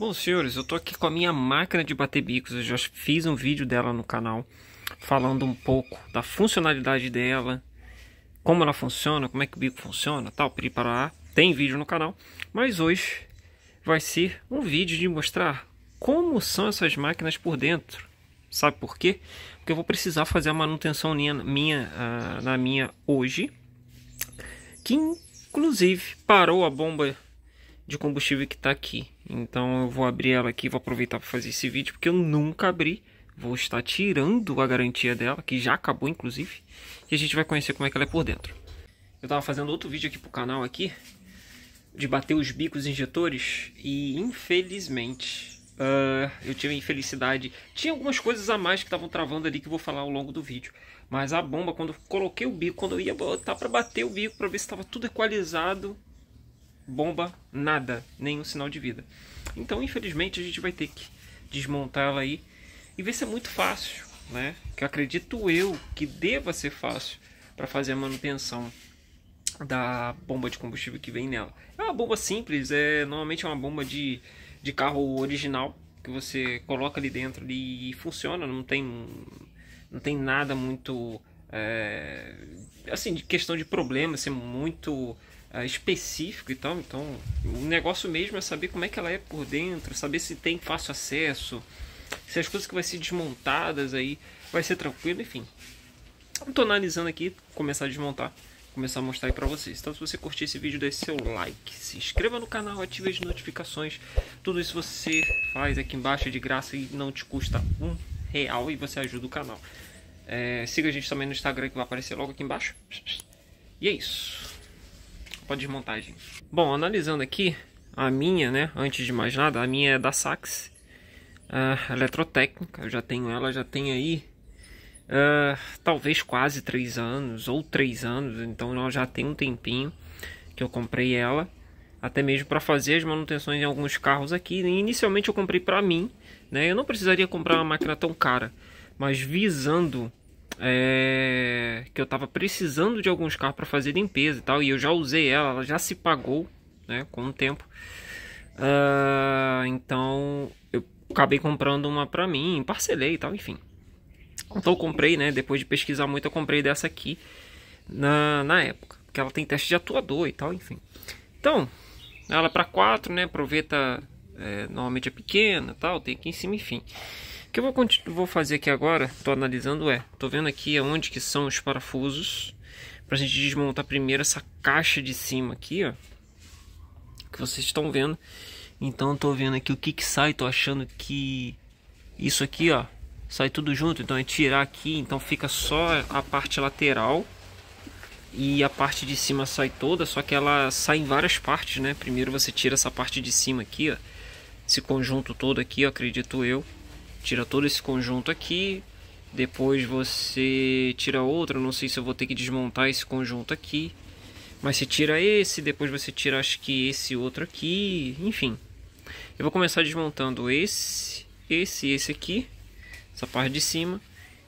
Bom, senhores, eu tô aqui com a minha máquina de bater bicos. Eu já fiz um vídeo dela no canal falando um pouco da funcionalidade dela, como ela funciona, como é que o bico funciona, tal, piripará. Tem vídeo no canal, mas hoje vai ser um vídeo de mostrar como são essas máquinas por dentro. Sabe por quê? Porque eu vou precisar fazer a manutenção minha, minha uh, na minha hoje, que inclusive parou a bomba de combustível que está aqui. Então eu vou abrir ela aqui, vou aproveitar para fazer esse vídeo, porque eu nunca abri. Vou estar tirando a garantia dela, que já acabou inclusive, e a gente vai conhecer como é que ela é por dentro. Eu estava fazendo outro vídeo aqui pro canal aqui, de bater os bicos injetores, e infelizmente Uh, eu tive a infelicidade. Tinha algumas coisas a mais que estavam travando ali que eu vou falar ao longo do vídeo. Mas a bomba, quando eu coloquei o bico, quando eu ia botar para bater o bico para ver se estava tudo equalizado, bomba, nada, nenhum sinal de vida. Então, infelizmente, a gente vai ter que desmontá-la aí e ver se é muito fácil, né? Que acredito eu que deva ser fácil para fazer a manutenção da bomba de combustível que vem nela. É uma bomba simples, é normalmente é uma bomba de, de carro original que você coloca ali dentro ali, e funciona, não tem não tem nada muito é, assim de questão de problema, ser assim, muito uh, específico e tal. Então, o negócio mesmo é saber como é que ela é por dentro, saber se tem fácil acesso, se as coisas que vai ser desmontadas aí vai ser tranquilo, enfim. Estou analisando aqui, começar a desmontar, começar a mostrar aí para vocês. Então, se você curtir esse vídeo, deixe seu like, se inscreva no canal, ative as notificações. Tudo isso você faz aqui embaixo é de graça e não te custa um real e você ajuda o canal. É, siga a gente também no Instagram que vai aparecer logo aqui embaixo. E é isso para desmontagem. Bom, analisando aqui a minha, né? Antes de mais nada, a minha é da Sax Eletrotécnica. Eu já tenho ela, já tem aí uh, talvez quase três anos ou três anos. Então ela já tem um tempinho que eu comprei ela até mesmo para fazer as manutenções em alguns carros aqui. Inicialmente eu comprei para mim, né? Eu não precisaria comprar uma máquina tão cara, mas visando é, que eu tava precisando de alguns carros para fazer limpeza e tal, e eu já usei ela, ela já se pagou, né, com o tempo. Uh, então eu acabei comprando uma para mim, parcelei e tal, enfim. Então eu comprei, né, depois de pesquisar muito, eu comprei dessa aqui na, na época, porque ela tem teste de atuador e tal, enfim. Então, ela é para quatro né, aproveita é, normalmente é pequena tal, tem aqui em cima, enfim. O que eu vou, vou fazer aqui agora, Tô analisando, é, Tô vendo aqui aonde que são os parafusos, para a gente desmontar primeiro essa caixa de cima aqui, ó, que vocês estão vendo. Então tô vendo aqui o que que sai, Tô achando que isso aqui, ó, sai tudo junto, então é tirar aqui, então fica só a parte lateral e a parte de cima sai toda, só que ela sai em várias partes, né? Primeiro você tira essa parte de cima aqui, ó, esse conjunto todo aqui, ó, acredito eu. Tira todo esse conjunto aqui. Depois você tira outra. Não sei se eu vou ter que desmontar esse conjunto aqui. Mas você tira esse. Depois você tira acho que esse outro aqui. Enfim. Eu vou começar desmontando esse, esse e esse aqui. Essa parte de cima.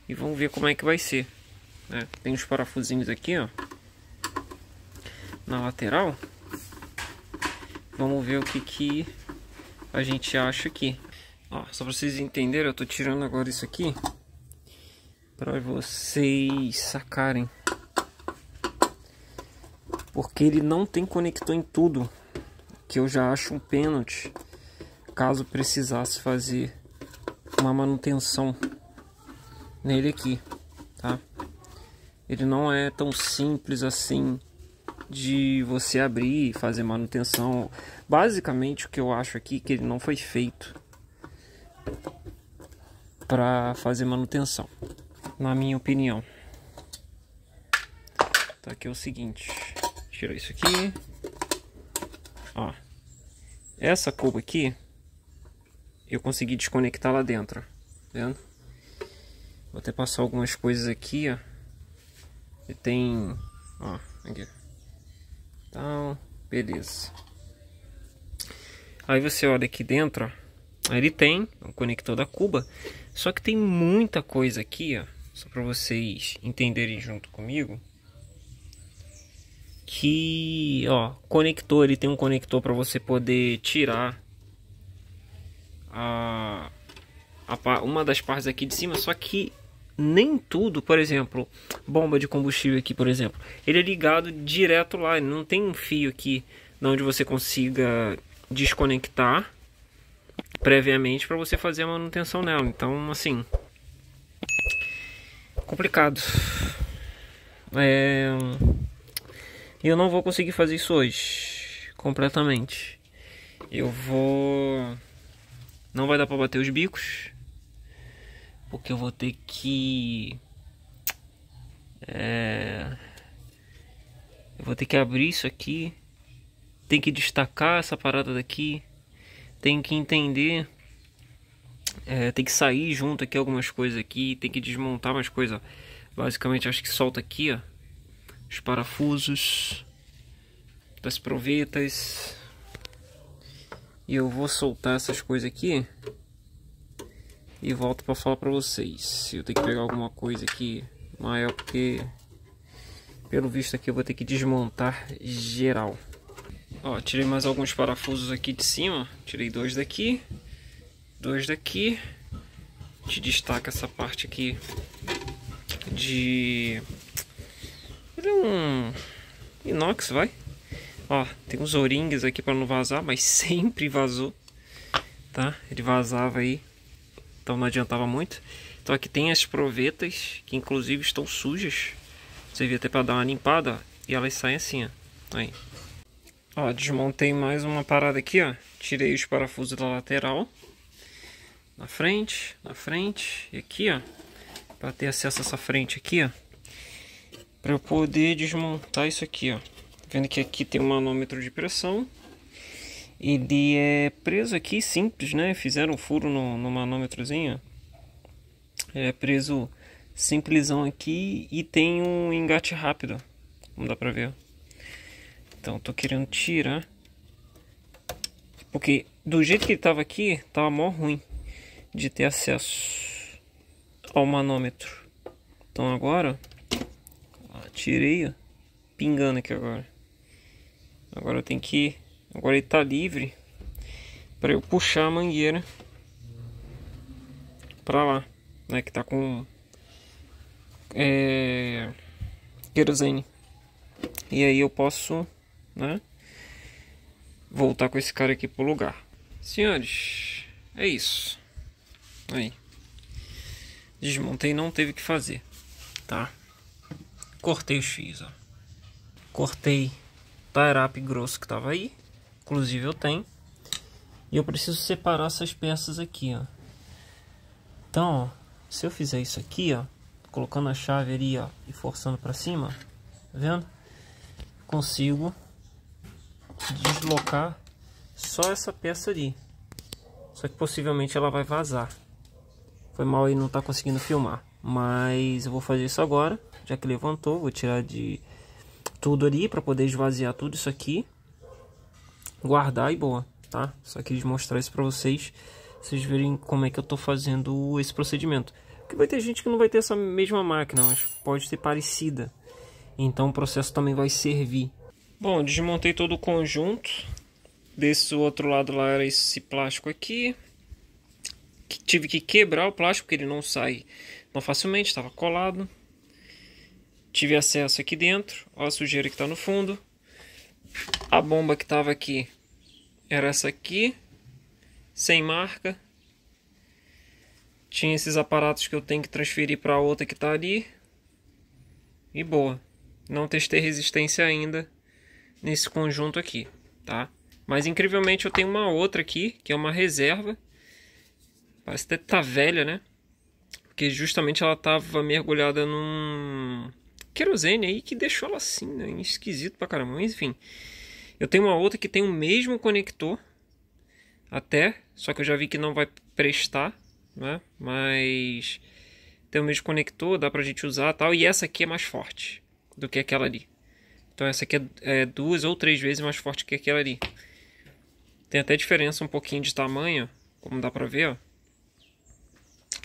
E vamos ver como é que vai ser. Né? Tem uns parafusinhos aqui, ó. Na lateral. Vamos ver o que, que a gente acha aqui. Ó, só pra vocês entenderem, eu tô tirando agora isso aqui pra vocês sacarem. Porque ele não tem conector em tudo, que eu já acho um pênalti, caso precisasse fazer uma manutenção nele aqui, tá? Ele não é tão simples assim de você abrir e fazer manutenção. Basicamente o que eu acho aqui é que ele não foi feito para fazer manutenção, na minha opinião. Então aqui é o seguinte, tira isso aqui, ó, essa cuba aqui eu consegui desconectar lá dentro, tá vendo? Vou até passar algumas coisas aqui, ó. E tem, ó, aqui. Então, beleza. Aí você olha aqui dentro, ó. Ele tem um conector da Cuba, só que tem muita coisa aqui, ó, só para vocês entenderem junto comigo. Que, ó, conector, ele tem um conector para você poder tirar a, a uma das partes aqui de cima, só que nem tudo, por exemplo, bomba de combustível aqui, por exemplo, ele é ligado direto lá, não tem um fio aqui onde você consiga desconectar previamente para você fazer a manutenção nela. Então, assim, complicado. É... Eu não vou conseguir fazer isso hoje completamente. Eu vou não vai dar para bater os bicos, porque eu vou ter que é... eu vou ter que abrir isso aqui, tem que destacar essa parada daqui tem que entender, é, tem que sair junto aqui algumas coisas aqui, tem que desmontar umas coisas. Basicamente, acho que solta aqui, ó, os parafusos das provetas. E eu vou soltar essas coisas aqui e volto para falar para vocês. Eu tenho que pegar alguma coisa aqui maior porque pelo visto aqui eu vou ter que desmontar geral. Ó, tirei mais alguns parafusos aqui de cima. Tirei dois daqui, dois daqui. A gente destaca essa parte aqui de... Ele é um inox, vai. Ó, tem uns ouringues aqui para não vazar, mas sempre vazou, tá? Ele vazava aí, então não adiantava muito. Então aqui tem as provetas, que inclusive estão sujas. Você devia até para dar uma limpada, e elas saem assim, ó. Aí. Ó, desmontei mais uma parada aqui, ó. Tirei os parafusos da lateral. Na frente, na frente e aqui, ó. Pra ter acesso a essa frente aqui, ó. Pra eu poder desmontar isso aqui, ó. Tá vendo que aqui tem um manômetro de pressão. Ele é preso aqui, simples, né? Fizeram um furo no, no manômetrozinho, é preso simplesão aqui e tem um engate rápido. Não dá pra ver, ó. Então, tô querendo tirar. Porque do jeito que ele tava aqui, tava mó ruim de ter acesso ao manômetro. Então agora, ó, tirei, ó, pingando aqui agora. Agora eu tenho que, agora ele tá livre para eu puxar a mangueira para lá, né, que tá com é, querosene. E aí eu posso né? Voltar com esse cara aqui pro lugar. Senhores, é isso. Aí. Desmontei, não teve que fazer, tá? Cortei os fios, ó. Cortei tarap grosso que tava aí. Inclusive eu tenho. E eu preciso separar essas peças aqui, ó. Então, ó, se eu fizer isso aqui, ó, colocando a chave ali, ó, e forçando para cima, tá vendo? Consigo deslocar só essa peça ali. Só que possivelmente ela vai vazar. Foi mal e não tá conseguindo filmar. Mas eu vou fazer isso agora, já que levantou, vou tirar de tudo ali para poder esvaziar tudo isso aqui. Guardar e boa, tá? Só quis mostrar isso para vocês, vocês verem como é que eu tô fazendo esse procedimento. Porque vai ter gente que não vai ter essa mesma máquina, mas pode ser parecida. Então o processo também vai servir Bom, desmontei todo o conjunto. Desse outro lado lá era esse plástico aqui. Que tive que quebrar o plástico, porque ele não sai não facilmente, estava colado. Tive acesso aqui dentro, olha a sujeira que está no fundo. A bomba que estava aqui era essa aqui, sem marca. Tinha esses aparatos que eu tenho que transferir para a outra que está ali. E boa. Não testei resistência ainda nesse conjunto aqui, tá? Mas incrivelmente eu tenho uma outra aqui, que é uma reserva. Parece até tá velha, né? Porque justamente ela tava mergulhada num querosene aí que deixou ela assim, né? Esquisito pra caramba. Mas, enfim, eu tenho uma outra que tem o mesmo conector até, só que eu já vi que não vai prestar, né? Mas tem o mesmo conector, dá pra gente usar tal. E essa aqui é mais forte do que aquela ali. Então essa aqui é, é duas ou três vezes mais forte que aquela ali. Tem até diferença um pouquinho de tamanho, como dá pra ver, ó.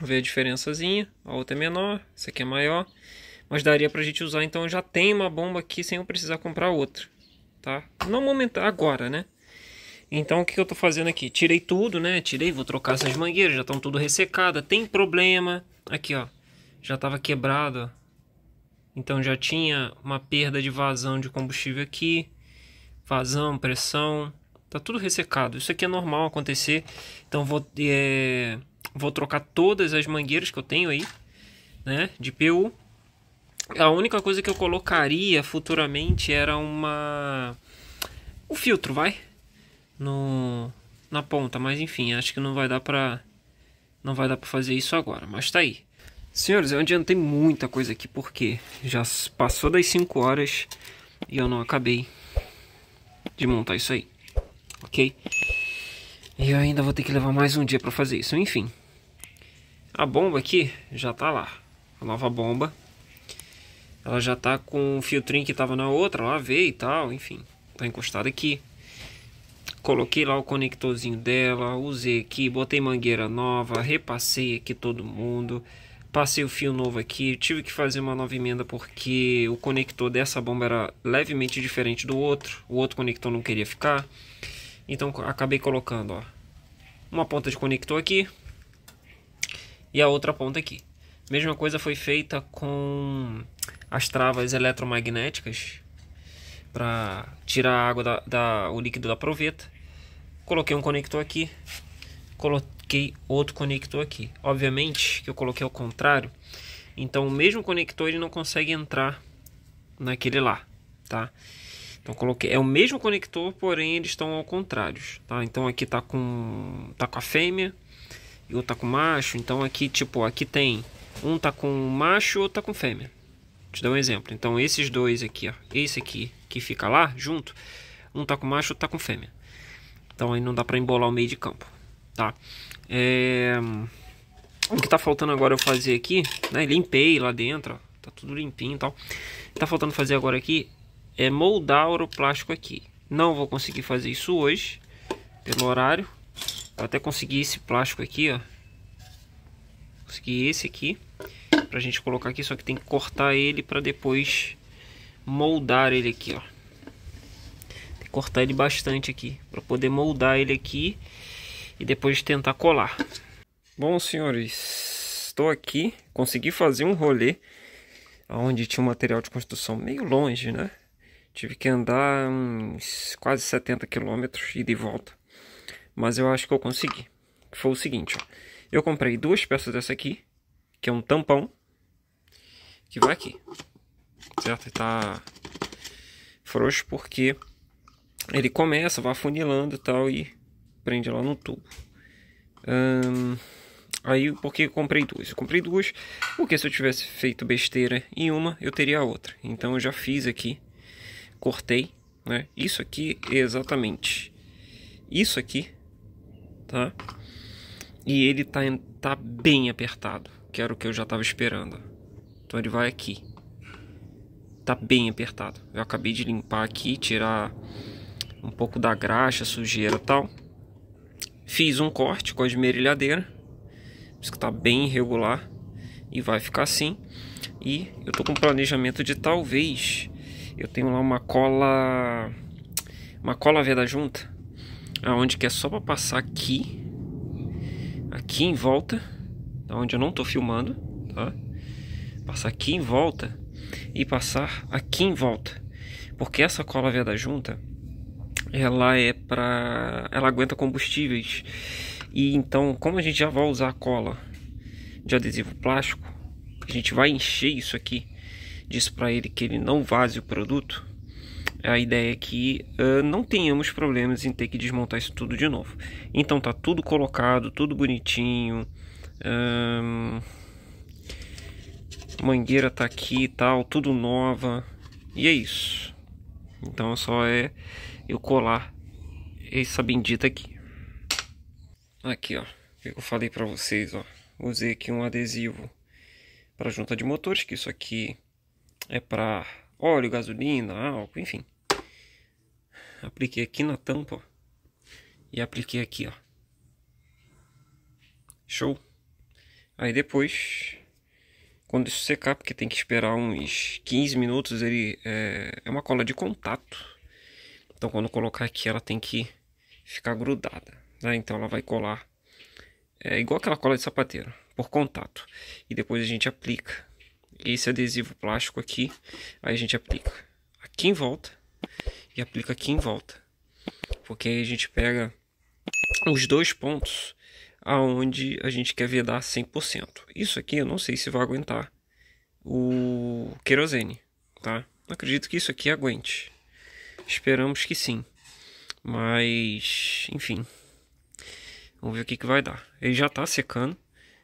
Ver a diferençazinha, a outra é menor, essa aqui é maior. Mas daria pra gente usar, então já tem uma bomba aqui sem eu precisar comprar outra, tá? Não momento, agora, né? Então o que eu tô fazendo aqui? Tirei tudo, né? Tirei, vou trocar essas mangueiras, já estão tudo ressecada, tem problema. Aqui, ó, já tava quebrado, ó. Então já tinha uma perda de vazão de combustível aqui, vazão, pressão, tá tudo ressecado. Isso aqui é normal acontecer. Então vou, é, vou trocar todas as mangueiras que eu tenho aí, né, de PU. A única coisa que eu colocaria futuramente era uma um filtro, vai, no na ponta, mas enfim, acho que não vai dar para não vai dar para fazer isso agora, mas tá aí. Senhores, eu adiantei muita coisa aqui porque já passou das 5 horas e eu não acabei de montar isso aí, ok? E eu ainda vou ter que levar mais um dia para fazer isso, enfim. A bomba aqui já tá lá, a nova bomba. Ela já tá com o filtrinho que tava na outra, lavei e tal, enfim. Tá encostada aqui. Coloquei lá o conectorzinho dela, usei aqui, botei mangueira nova, repassei aqui todo mundo passei o fio novo aqui, tive que fazer uma nova emenda porque o conector dessa bomba era levemente diferente do outro, o outro conector não queria ficar, então acabei colocando ó, uma ponta de conector aqui e a outra ponta aqui. Mesma coisa foi feita com as travas eletromagnéticas para tirar a água da, da, o líquido da proveta. Coloquei um conector aqui, colo coloquei outro conector aqui. Obviamente que eu coloquei ao contrário, então o mesmo conector ele não consegue entrar naquele lá, tá? Então coloquei, é o mesmo conector, porém eles estão ao contrário, tá? Então aqui tá com tá com a fêmea e outro tá com macho, então aqui tipo, aqui tem um tá com macho, outro tá com fêmea. Te dar um exemplo. Então esses dois aqui, ó, esse aqui que fica lá junto, um tá com macho, outro tá com fêmea. Então aí não dá para embolar o meio de campo, tá? É... O que tá faltando agora eu fazer aqui, né? Limpei lá dentro, ó, tá tudo limpinho e tal. Tá faltando fazer agora aqui é moldar o plástico aqui. Não vou conseguir fazer isso hoje, pelo horário. Eu até consegui esse plástico aqui, ó. Consegui esse aqui, pra gente colocar aqui, só que tem que cortar ele pra depois moldar ele aqui, ó. Tem que cortar ele bastante aqui, pra poder moldar ele aqui e depois de tentar colar. Bom, senhores, estou aqui, consegui fazer um rolê onde tinha um material de construção meio longe, né? Tive que andar uns quase 70 quilômetros e de volta. Mas eu acho que eu consegui. Foi o seguinte, ó. Eu comprei duas peças dessa aqui, que é um tampão, que vai aqui. Certo? E tá frouxo porque ele começa, vai afunilando e tal, e prende lá no tubo. aí porque eu comprei duas. Eu comprei duas porque se eu tivesse feito besteira em uma, eu teria a outra. Então eu já fiz aqui, cortei, né? Isso aqui é exatamente isso aqui, tá? E ele tá, tá bem apertado, que era o que eu já tava esperando. Então ele vai aqui. Tá bem apertado. Eu acabei de limpar aqui, tirar um pouco da graxa, sujeira tal. Fiz um corte com a esmerilhadeira, isso que está bem irregular e vai ficar assim. E eu estou com planejamento de talvez, eu tenho lá uma cola, uma cola veda junta, aonde que é só para passar aqui, aqui em volta, tá? onde eu não estou filmando, tá? Passar aqui em volta e passar aqui em volta, porque essa cola veda junta ela é para ela aguenta combustíveis e então como a gente já vai usar cola de adesivo plástico a gente vai encher isso aqui diz para ele que ele não vaze o produto a ideia é que uh, não tenhamos problemas em ter que desmontar isso tudo de novo então tá tudo colocado tudo bonitinho mangueira tá aqui e tal tudo nova e é isso então só é eu colar essa bendita aqui. Aqui, ó. Eu falei pra vocês, ó. Usei aqui um adesivo para junta de motores, que isso aqui é para óleo, gasolina, álcool, enfim. Apliquei aqui na tampa, ó. E apliquei aqui, ó. Show. Aí depois, quando isso secar, porque tem que esperar uns 15 minutos, ele é, é uma cola de contato então quando colocar aqui ela tem que ficar grudada, né? Então ela vai colar é igual aquela cola de sapateiro, por contato. E depois a gente aplica esse adesivo plástico aqui, aí a gente aplica aqui em volta e aplica aqui em volta. Porque aí a gente pega os dois pontos aonde a gente quer vedar 100%. Isso aqui eu não sei se vai aguentar o querosene, tá? Acredito que isso aqui aguente. Esperamos que sim. Mas, enfim. Vamos ver o que, que vai dar. Ele já tá secando.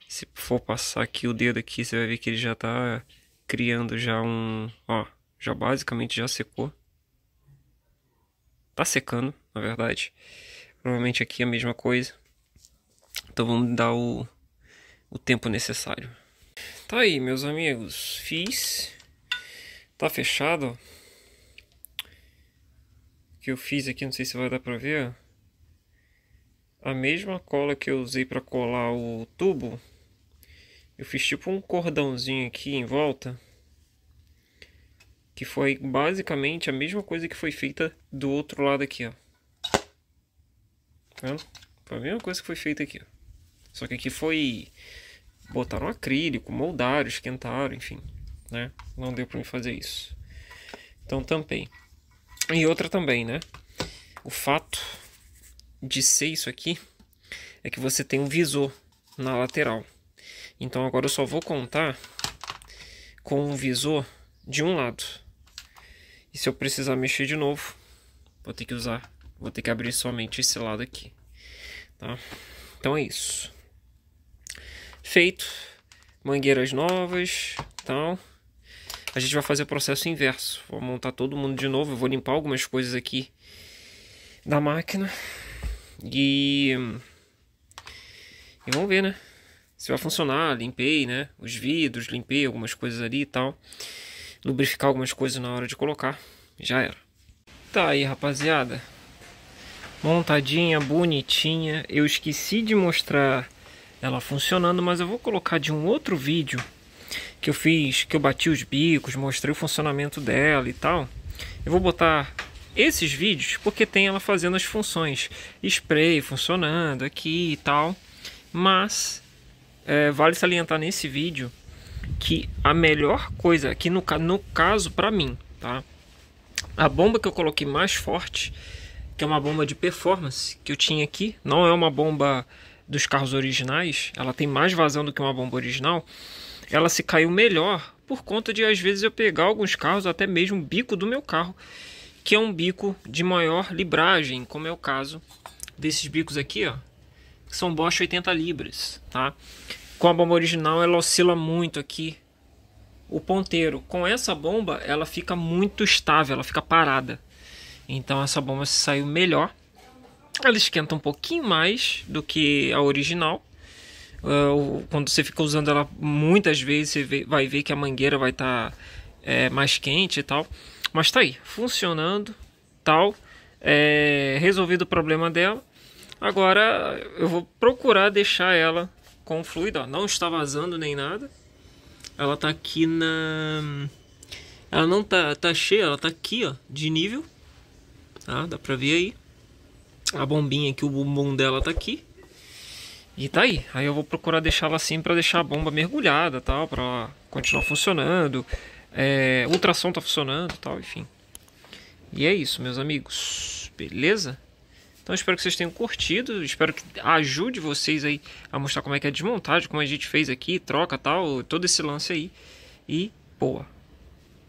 Se for passar aqui o dedo aqui, você vai ver que ele já tá criando já um... Ó, já basicamente já secou. Tá secando, na verdade. Provavelmente aqui é a mesma coisa. Então vamos dar o, o tempo necessário. Tá aí, meus amigos. Fiz. Tá fechado, ó que eu fiz aqui, não sei se vai dar para ver. A mesma cola que eu usei para colar o tubo, eu fiz tipo um cordãozinho aqui em volta. Que foi basicamente a mesma coisa que foi feita do outro lado aqui, ó. Tá vendo? Foi a mesma coisa que foi feita aqui, ó. Só que aqui foi... Botaram acrílico, moldaram, esquentaram, enfim, né? Não deu para me fazer isso. Então tampei. E outra também, né? O fato de ser isso aqui é que você tem um visor na lateral. Então agora eu só vou contar com um visor de um lado. E se eu precisar mexer de novo, vou ter que usar, vou ter que abrir somente esse lado aqui. Tá? Então é isso. Feito. Mangueiras novas, tal a gente vai fazer o processo inverso. Vou montar todo mundo de novo, eu vou limpar algumas coisas aqui da máquina. E, e vamos ver, né? Se vai funcionar, limpei, né? Os vidros, limpei algumas coisas ali e tal. Lubrificar algumas coisas na hora de colocar. Já era. Tá aí, rapaziada. Montadinha, bonitinha. Eu esqueci de mostrar ela funcionando, mas eu vou colocar de um outro vídeo que eu fiz, que eu bati os bicos, mostrei o funcionamento dela e tal. Eu vou botar esses vídeos porque tem ela fazendo as funções spray funcionando aqui e tal. Mas é, vale salientar nesse vídeo que a melhor coisa aqui no, no caso para mim, tá? A bomba que eu coloquei mais forte, que é uma bomba de performance que eu tinha aqui, não é uma bomba dos carros originais, ela tem mais vazão do que uma bomba original ela se caiu melhor por conta de às vezes eu pegar alguns carros, até mesmo o bico do meu carro, que é um bico de maior libragem, como é o caso desses bicos aqui, ó, que são Bosch 80 libras, tá? Com a bomba original ela oscila muito aqui o ponteiro. Com essa bomba ela fica muito estável, ela fica parada. Então essa bomba se saiu melhor. Ela esquenta um pouquinho mais do que a original, ah, quando você fica usando ela muitas vezes, você vai ver que a mangueira vai estar tá, é, mais quente e tal. Mas tá aí, funcionando, tal, é, resolvido o problema dela. Agora eu vou procurar deixar ela com fluido, ó, não está vazando nem nada. Ela tá aqui na... Ela não tá, tá cheia, ela tá aqui, ó, de nível. Tá? Dá pra ver aí. A bombinha aqui, o bumbum dela tá aqui. E tá aí. Aí eu vou procurar deixá-la assim para deixar a bomba mergulhada, tal, para continuar funcionando. É, ultrassom tá funcionando, tal, enfim. E é isso, meus amigos. Beleza? Então espero que vocês tenham curtido, espero que ajude vocês aí a mostrar como é que é a desmontagem, como a gente fez aqui, troca, tal, todo esse lance aí. E boa.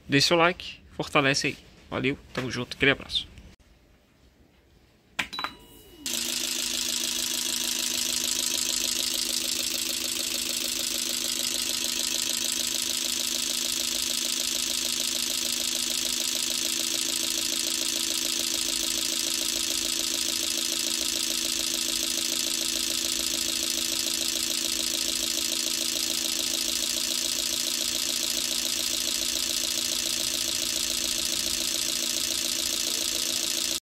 deixa o like, fortalece aí. Valeu, tamo junto, aquele abraço.